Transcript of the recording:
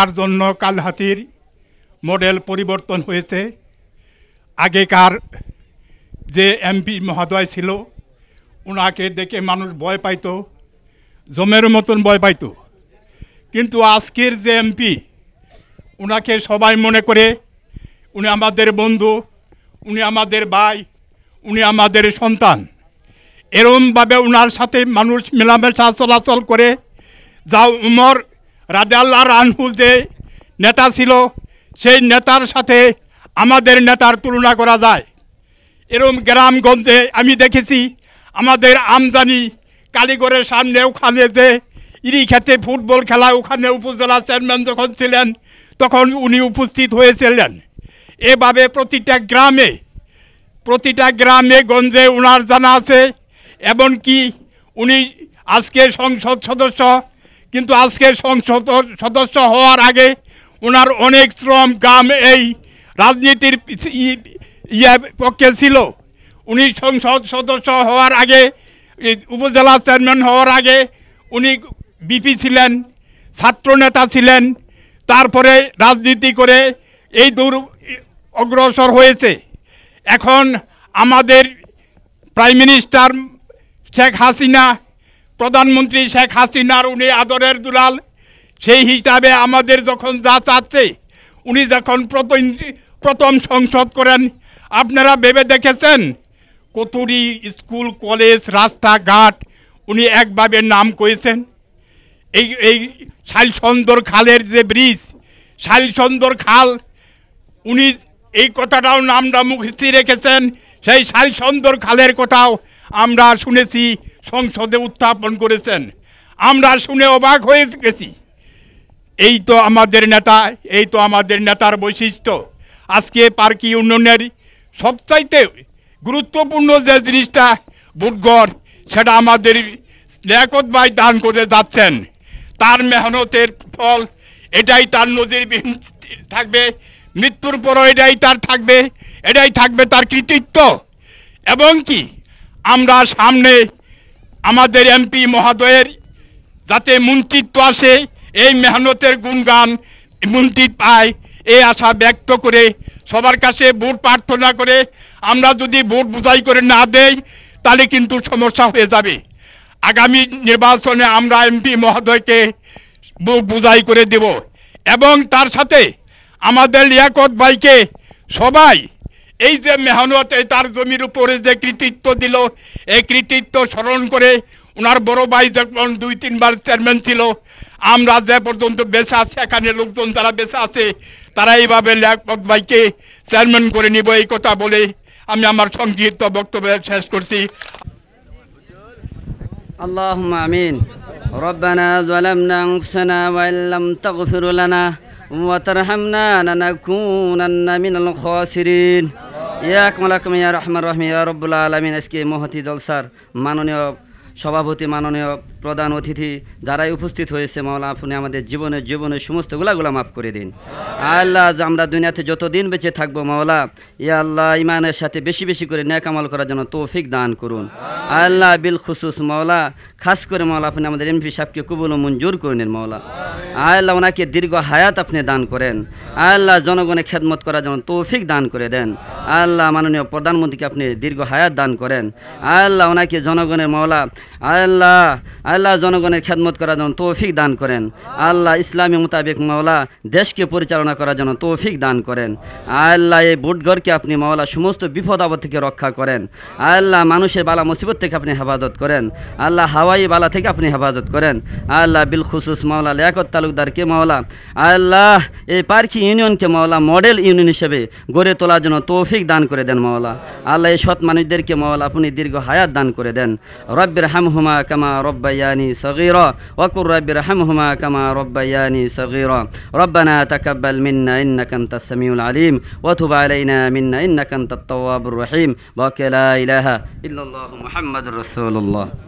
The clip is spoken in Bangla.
তার জন্য কালহাতির মডেল পরিবর্তন হয়েছে আগেকার যে এমপি মহোদয় ছিল ওনাকে দেখে মানুষ ভয় পাইত জমের মতন ভয় পাইত কিন্তু আজকের যে এমপি ওনাকে সবাই মনে করে উনি আমাদের বন্ধু উনি আমাদের ভাই উনি আমাদের সন্তান এরমভাবে ওনার সাথে মানুষ মেলামেশা চলাচল করে যা উমর আর রানহুল যে নেতা ছিল সেই নেতার সাথে আমাদের নেতার তুলনা করা যায় এরম গ্রামগঞ্জে আমি দেখেছি আমাদের আমদানি কালীগড়ের সামনে ওখানে যে ইরি খেতে ফুটবল খেলা ওখানে উপজেলা চেয়ারম্যান যখন ছিলেন তখন উনি উপস্থিত হয়েছিলেন এভাবে প্রতিটা গ্রামে প্রতিটা গ্রামে গঞ্জে ওনার জানা আছে এমনকি উনি আজকে সংসদ সদস্য কিন্তু আজকে সংসদ সদস্য হওয়ার আগে ওনার অনেক শ্রম কাম এই রাজনীতির ইয়ে পক্ষে ছিল উনি সংসদ সদস্য হওয়ার আগে উপজেলা চেয়ারম্যান হওয়ার আগে উনি বিপি ছিলেন ছাত্রনেতা ছিলেন তারপরে রাজনীতি করে এই দূর অগ্রসর হয়েছে এখন আমাদের প্রাইম মিনিস্টার শেখ হাসিনা প্রধানমন্ত্রী শেখ হাসিনার উনি আদরের দুলাল সেই হিসাবে আমাদের যখন যা চাচ্ছে উনি যখন প্রথম সংসদ করেন আপনারা ভেবে দেখেছেন কতুরি স্কুল কলেজ রাস্তাঘাট উনি একভাবে নাম করেছেন এই এই শালসন্দর খালের যে ব্রিজ শালসন্দর খাল উনি এই কথাটাও নামটা মুখস্থি রেখেছেন সেই শালসন্দর খালের কথাও আমরা শুনেছি সংসদে উত্থাপন করেছেন আমরা শুনে অবাক হয়ে গেছি এই তো আমাদের নেতা এই তো আমাদের নেতার বৈশিষ্ট্য আজকে পার্কি উন্নয়নের সবচাইতে গুরুত্বপূর্ণ যে জিনিসটা বুটগড় সেটা আমাদের লেখত ভাই দান করে যাচ্ছেন তার মেহনতের ফল এটাই তার নজিরবিহীন থাকবে মৃত্যুর পরও এটাই তার থাকবে এটাই থাকবে তার কৃতিত্ব এবং কি আমরা সামনে আমাদের এমপি মহাদয়ের যাতে মন্ত্রিত্ব আসে এই মেহনতের গুণগান মন্ত্রী পায় এই আশা ব্যক্ত করে সবার কাছে ভোট প্রার্থনা করে আমরা যদি ভোট বুঝাই করে না দেই তাহলে কিন্তু সমস্যা হয়ে যাবে আগামী নির্বাচনে আমরা এমপি মহোদয়কে ভোট বুঝাই করে দেব এবং তার সাথে আমাদের লিয়াকত বাইকে সবাই এই যে মেহনত এই তার জমির উপরে যে কৃতিত্ব দিল এই কৃতিত্ব স্মরণ করে ওনার বড় ভাই যখন দুই তিনবার চেয়ারম্যান ছিল আমরা যে পর্যন্ত বেঁচে আছে এখানে লোকজন যারা বেঁচে আছে তারা এইভাবে লেখপথ ভাইকে চেয়ারম্যান করে নিব এই কথা বলে আমি আমার সংক্ষিপ্ত বক্তব্য শেষ করছি আল্লাহ আমিন ربنا ظلمنا لم تغفر لنا وترحمنا لنكونن من الخاسرين ইয়াক ইয়া রহমান রহমি ইয়া রব্বুল্লা আলমিন আজকে মহতি জলসার মাননীয় সভাপতি মাননীয় প্রধান অতিথি যারাই উপস্থিত হয়েছে মাওলা আপনি আমাদের জীবনের জীবনের সমস্ত গুলাগুলা মাফ করে দিন আল্লাহ আমরা দুনিয়াতে যতদিন বেঁচে থাকবো মাওলা ই আল্লাহ ইমানের সাথে বেশি বেশি করে ন্যাকামাল করার জন্য তৌফিক দান করুন আল্লাহ বিল খুসুস মাওলা খাস করে মাওলা আপনি আমাদের এমপি সাহেবকে কুবুল মঞ্জুর করে নিন মাওলা আল্লাহ ওনাকে দীর্ঘ হায়াত আপনি দান করেন আল্লাহ জনগণের খেদমত করার জন্য তৌফিক দান করে দেন আল্লাহ মাননীয় প্রধানমন্ত্রীকে আপনি দীর্ঘ হায়াত দান করেন আল্লাহ ওনাকে জনগণের মাওলা আল্লাহ আল্লাহ জনগণের খেদমত করার জন্য তৌফিক দান করেন আল্লাহ ইসলামী মোতাবেক মাওলা দেশকে পরিচালনা করার জন্য তৌফিক দান করেন আল্লাহ এই বুটঘরকে আপনি মাওলা সমস্ত বিপদ আপদ থেকে রক্ষা করেন আল্লাহ মানুষের বালা মুসিবত থেকে আপনি হেফাজত করেন আল্লাহ হাওয়াই বালা থেকে আপনি হেফাজত করেন আল্লাহ বিল খুসুস মাওলা লিয়াকত তালুকদারকে মাওলা আল্লাহ এই পার্কি ইউনিয়নকে মাওলা মডেল ইউনিয়ন হিসেবে গড়ে তোলার জন্য তৌফিক দান করে দেন মাওলা আল্লাহ এই সৎ মানুষদেরকে মাওলা আপনি দীর্ঘ হায়াত দান করে দেন রব্বের হুমা কামা রব্বাই ربياني صغيرا وكن رب رحمهما كما ربياني صغيرا ربنا تقبل منا إنك أنت السميع العليم وتب علينا منا إنك أنت التواب الرحيم باقي لا إله إلا الله محمد رسول الله